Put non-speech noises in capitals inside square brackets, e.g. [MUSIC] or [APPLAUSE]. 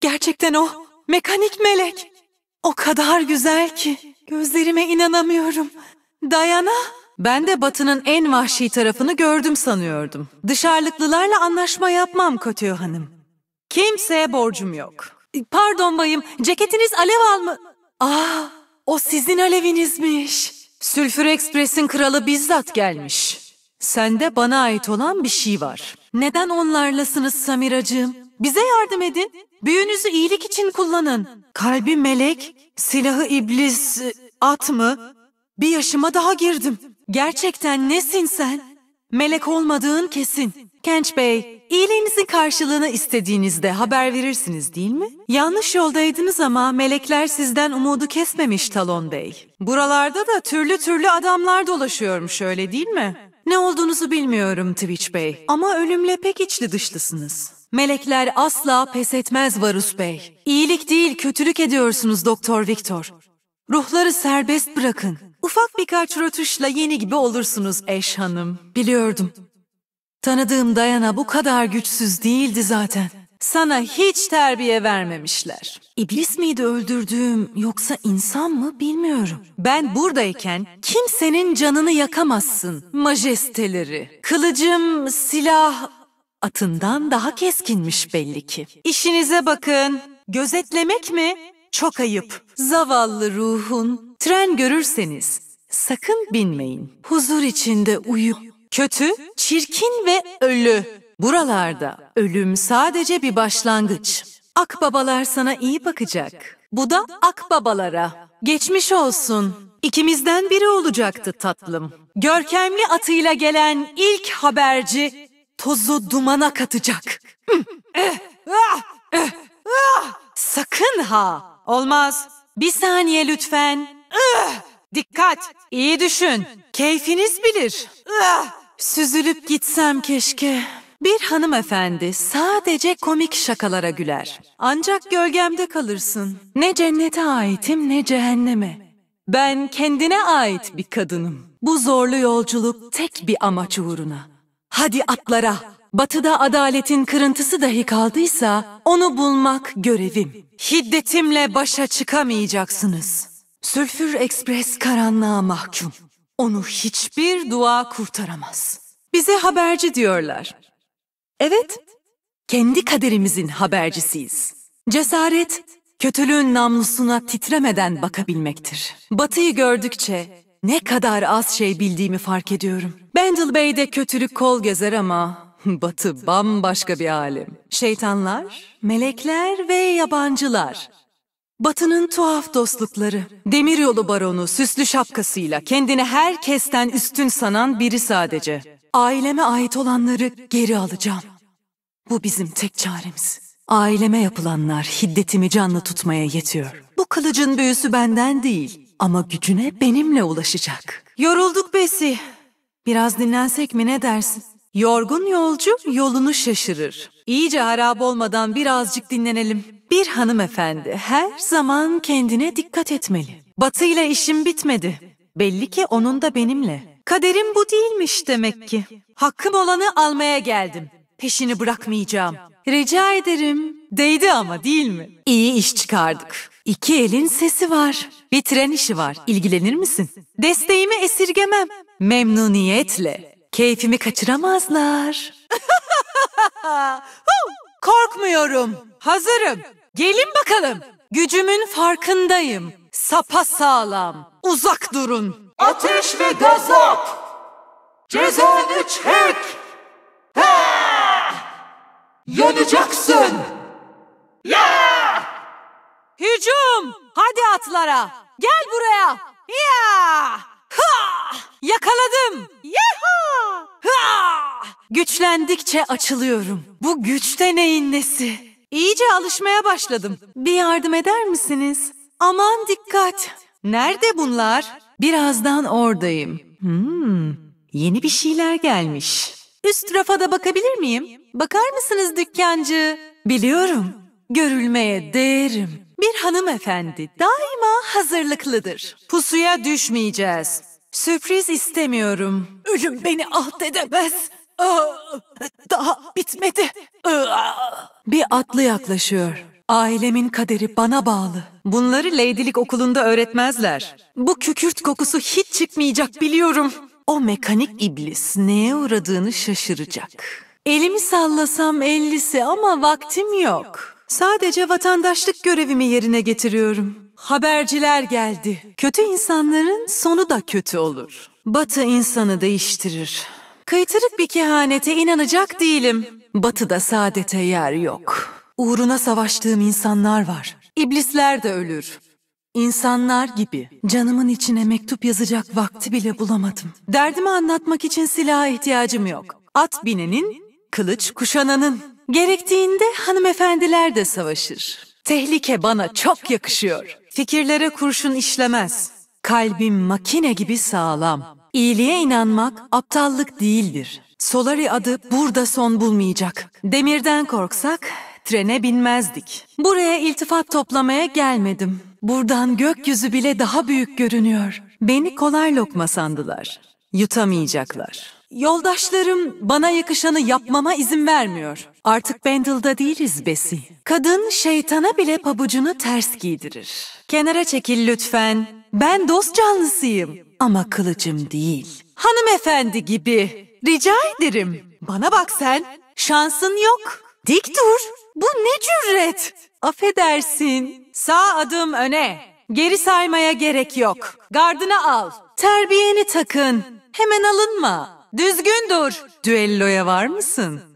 Gerçekten o. Mekanik melek. O kadar güzel ki. Gözlerime inanamıyorum. Dayana. Ben de Batı'nın en vahşi tarafını gördüm sanıyordum. Dışarılıklılarla anlaşma yapmam Kötü Hanım. Kimseye borcum yok. E, pardon bayım, ceketiniz alev alma... Aa, o sizin alevinizmiş. Sülfür Express'in kralı bizzat gelmiş. Sende bana ait olan bir şey var. Neden onlarlasınız Samiracığım? Bize yardım edin. Büyünüzü iyilik için kullanın. Kalbi melek, silahı iblis, at mı? Bir yaşıma daha girdim. Gerçekten nesin sen? Melek olmadığın kesin. Kenç Bey, iyiliğinizin karşılığını istediğinizde haber verirsiniz değil mi? Yanlış yoldaydınız ama melekler sizden umudu kesmemiş Talon Bey. Buralarda da türlü türlü adamlar dolaşıyormuş öyle değil mi? Ne olduğunuzu bilmiyorum Twitch Bey ama ölümle pek içli dışlısınız. Melekler asla pes etmez Varus Bey. İyilik değil kötülük ediyorsunuz Doktor Victor. Ruhları serbest bırakın. Ufak birkaç rötuşla yeni gibi olursunuz eş hanım. Biliyordum. Tanıdığım Dayana bu kadar güçsüz değildi zaten. Sana hiç terbiye vermemişler. İblis miydi öldürdüğüm yoksa insan mı bilmiyorum. Ben buradayken kimsenin canını yakamazsın majesteleri. Kılıcım, silah Atından daha keskinmiş belli ki. İşinize bakın. Gözetlemek mi? Çok ayıp. Zavallı ruhun. Tren görürseniz sakın binmeyin. Huzur içinde uyu. Kötü, çirkin ve ölü. Buralarda ölüm sadece bir başlangıç. Akbabalar sana iyi bakacak. Bu da akbabalara. Geçmiş olsun. İkimizden biri olacaktı tatlım. Görkemli atıyla gelen ilk haberci tozu dumana katacak. Sakın ha! Olmaz. Bir saniye lütfen. Dikkat! İyi düşün. Keyfiniz bilir. Süzülüp gitsem keşke. Bir hanımefendi sadece komik şakalara güler. Ancak gölgemde kalırsın. Ne cennete aitim ne cehenneme. Ben kendine ait bir kadınım. Bu zorlu yolculuk tek bir amaç uğruna. Hadi atlara. Batıda adaletin kırıntısı dahi kaldıysa onu bulmak görevim. Hiddetimle başa çıkamayacaksınız. Sülfür Ekspres karanlığa mahkum. Onu hiçbir dua kurtaramaz. Bize haberci diyorlar. Evet, kendi kaderimizin habercisiyiz. Cesaret, kötülüğün namlusuna titremeden bakabilmektir. Batıyı gördükçe ne kadar az şey bildiğimi fark ediyorum. Bendel Bey de kötülük kol gezer ama [LAUGHS] Batı bambaşka bir alim. Şeytanlar, melekler ve yabancılar. Batı'nın tuhaf dostlukları. Demiryolu baronu süslü şapkasıyla kendini herkesten üstün sanan biri sadece. Aileme ait olanları geri alacağım. Bu bizim tek çaremiz. Aileme yapılanlar hiddetimi canlı tutmaya yetiyor. Bu kılıcın büyüsü benden değil. Ama gücüne benimle ulaşacak. Yorulduk Besi. Biraz dinlensek mi ne dersin? Yorgun yolcu yolunu şaşırır. İyice harap olmadan birazcık dinlenelim. Bir hanımefendi her zaman kendine dikkat etmeli. Batı ile işim bitmedi. Belli ki onun da benimle. Kaderim bu değilmiş demek ki. Hakkım olanı almaya geldim. Peşini bırakmayacağım. Rica ederim. Değdi ama değil mi? İyi iş çıkardık. İki elin sesi var. Bir tren işi var. İlgilenir misin? Desteğimi esirgemem. Memnuniyetle. Keyfimi kaçıramazlar. [LAUGHS] Korkmuyorum. Hazırım. Gelin bakalım. Gücümün farkındayım. Sapa sağlam. Uzak durun. Ateş ve gazap. Cezanı çek. Ha! Ah! Yanacaksın. Ya! Hücum! Hay atlara. Gel buraya. Ya! Ha! Yakaladım. Yaha! Ha! Güçlendikçe açılıyorum. Bu güçte neyin nesi? İyice alışmaya başladım. Bir yardım eder misiniz? Aman dikkat. Nerede bunlar? Birazdan oradayım. Hmm, yeni bir şeyler gelmiş. Üst rafa da bakabilir miyim? Bakar mısınız dükkancı? Biliyorum, görülmeye değerim. Bir hanımefendi daima hazırlıklıdır. Pusuya düşmeyeceğiz. Sürpriz istemiyorum. Ölüm beni alt edemez. Daha bitmedi. Bir atlı yaklaşıyor. Ailemin kaderi bana bağlı. Bunları leydilik okulunda öğretmezler. Bu kükürt kokusu hiç çıkmayacak biliyorum. O mekanik iblis neye uğradığını şaşıracak. Elimi sallasam ellisi ama vaktim yok. Sadece vatandaşlık görevimi yerine getiriyorum. Haberciler geldi. Kötü insanların sonu da kötü olur. Batı insanı değiştirir. Kayıtırık bir kehanete inanacak değilim. Batı'da saadete yer yok. Uğruna savaştığım insanlar var. İblisler de ölür. İnsanlar gibi canımın içine mektup yazacak vakti bile bulamadım. Derdimi anlatmak için silaha ihtiyacım yok. At binenin, kılıç kuşananın. Gerektiğinde hanımefendiler de savaşır. Tehlike bana çok yakışıyor. Fikirlere kurşun işlemez. Kalbim makine gibi sağlam. İyiliğe inanmak aptallık değildir. Solari adı burada son bulmayacak. Demirden korksak trene binmezdik. Buraya iltifat toplamaya gelmedim. Buradan gökyüzü bile daha büyük görünüyor. Beni kolay lokma sandılar. Yutamayacaklar. Yoldaşlarım bana yakışanı yapmama izin vermiyor. Artık Bendel'da değiliz Besi. Kadın şeytana bile pabucunu ters giydirir. Kenara çekil lütfen. Ben dost canlısıyım ama kılıcım değil. Hanımefendi gibi. Rica ederim. Bana bak sen. Şansın yok. Dik dur. Bu ne cüret? Affedersin. Sağ adım öne. Geri saymaya gerek yok. Gardını al. Terbiyeni takın. Hemen alınma. Düzgün dur. Düelloya var mısın?